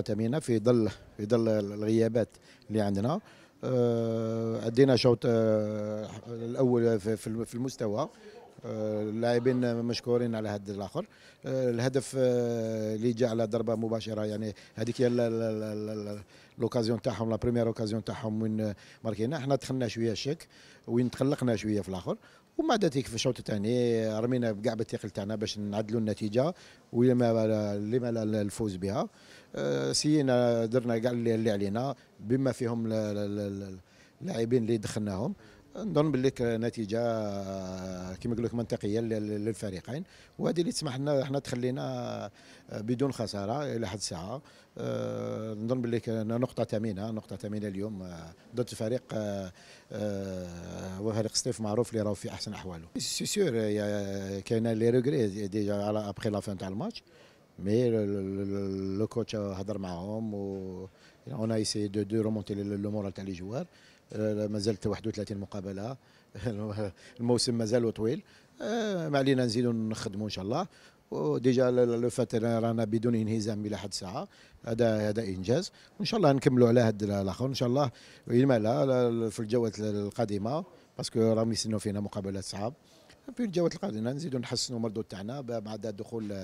تاعنا في ظل في ظل الغيابات اللي عندنا آه، ادينا شوط آه، الاول في المستوى اللاعبين مشكورين على هذا الاخر آه، الهدف آه، اللي جاء على ضربه مباشره يعني هذيك هي لوكازيون تاعهم لا بريمير اوكازيون تاعهم وين ماركينا احنا دخلنا شويه الشك وين تقلقنا شويه في الاخر ومع ذلك في الشوط الثاني رمينا بكاع بالثقل تاعنا باش نعدلوا النتيجه ولما لما الفوز بها آه، سينا درنا كاع اللي علينا بما فيهم اللاعبين اللي دخلناهم نظن باللي نتيجه كما نقول لك منطقيه للفريقين وهذه اللي تسمح لنا احنا تخلينا آه، بدون خساره الى حد الساعه آه، نظن باللي نقطه ثمينه نقطه ثمينه اليوم آه، ضد فريق وفريق ستيف معروف اللي راهو في احسن احواله سي سور كاين لي ريغري ديجا على ابخي لا فان تاع الماتش مي لو كوتش هضر معاهم و اون ايسي دو دو رومونتي لو مورال تاع لي جوار ما زلت 31 مقابله الموسم مازال طويل آه، ما علينا نزيدوا نخدموا ان شاء الله وديجا لو فات رانا بدون انهزام الى حد ساعه هذا هذا انجاز وان شاء الله نكملوا على هذا الاخر ان شاء الله ما لا في الجوات القادمه باسكو راهم يستنوا فينا مقابلات صعاب في الجوات القادمه نزيدوا نحسنوا مردود تاعنا بعد دخول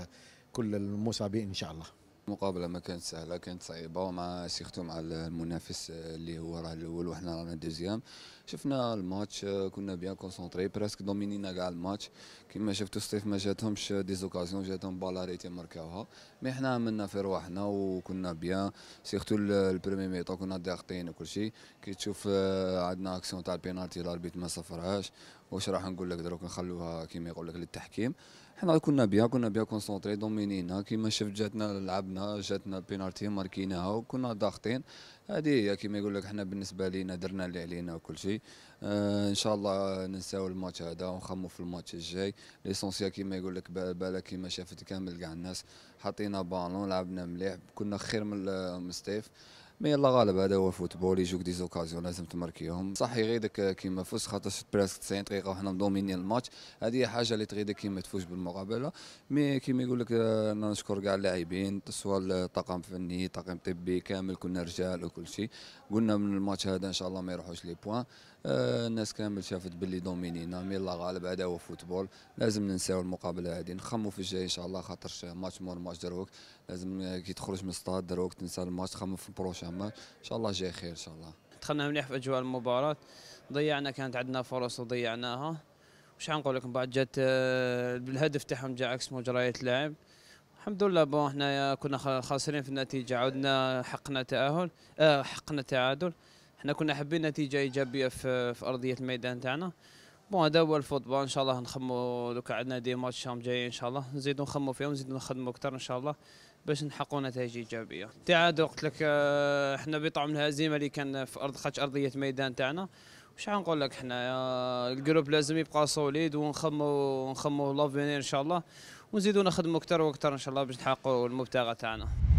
كل المصابين ان شاء الله مقابله ما كانت سهله كانت صعيبه ومع سيرتو مع المنافس اللي هو راه الاول وحنا رانا دوزيام شفنا الماتش كنا بيان كونسونطري برسك دومينينا كاع الماتش كما شفتوا الصيف ما جاتهمش دي زوكازيون جاتهم بالاريتي مركاوها مي حنا عملنا في رواحنا وكنا بيان سيرتو البريمي ميطا كنا ضاغطين وكل شيء كي تشوف آه، عندنا اكسيون تاع البينالتي الاربيت ما صفرهاش واش راح نقول لك دروك نخلوها كيما يقول لك للتحكيم حنا كنا بيان كنا بيان كونسونتري دومينينا كيما شفت جاتنا لعبنا جاتنا بينالتي ماركيناها وكنا ضاغطين هذه هي كيما يقول لك حنا بالنسبه لينا درنا اللي علينا وكل شيء آه، ان شاء الله ننساو الماتش هذا ونخمو في الماتش الجاي ليسونسيال كيما يقول لك بالا كيما شافت كامل كاع الناس حطينا بالون لعبنا مليح كنا خير من ستيف مي يلا غالب هذا هو الفوتبول يجوك دي زوكازيون لازم تماركيهم صح يغيدك كيما فوز خاطرش براسك 90 دقيقه وحنا مدومينين الماتش هذه حاجه اللي تغيدك كيما تفوز بالمقابله مي كيما يقول لك آه، انا نشكر كاع اللاعبين سواء الطاقم الفني طاقم طبي كامل كنا رجال وكل شيء قلنا من الماتش هذا ان شاء الله ما يروحوش لي بوان آه، الناس كامل شافت باللي دومينينا مي الله غالب هذا هو فوتبول لازم ننساو المقابله هذه نخمو في الجاي ان شاء الله خاطرش ماتش مور ماتش دروك لازم آه، كي تخرج من الستاد دروك تنسى الماتش تخمو في البروشان مهمه ان شاء الله جاي خير ان شاء الله دخلنا مليح في اجواء المباراه ضيعنا كانت عندنا فرص وضيعناها وش حنقول لكم بعد جت آه، الهدف تاعهم جا عكس مجريات اللعب الحمد لله بون احنا كنا خاسرين في النتيجه عدنا حقنا تاهل آه حقنا تعادل احنا كنا حابين نتيجه ايجابيه في, في ارضيه الميدان تاعنا بون هذا هو الفوتبول ان شاء الله نخمو دوكا عندنا دي ماتشام جايين ان شاء الله نزيدو نخمو فيهم نزيدو نخدمو اكثر ان شاء الله باش نحققوا نتائج ايجابيه التعادل قلت لك حنا بطعم الهزيمه اللي كان في ارض خاتش ارضيه ميدان تاعنا واش غنقول لك حنايا الجروب لازم يبقى سوليد ونخمو نخمو لافينير ان شاء الله ونزيدو نخدمو اكثر واكثر ان شاء الله باش نحققوا المبتغى تاعنا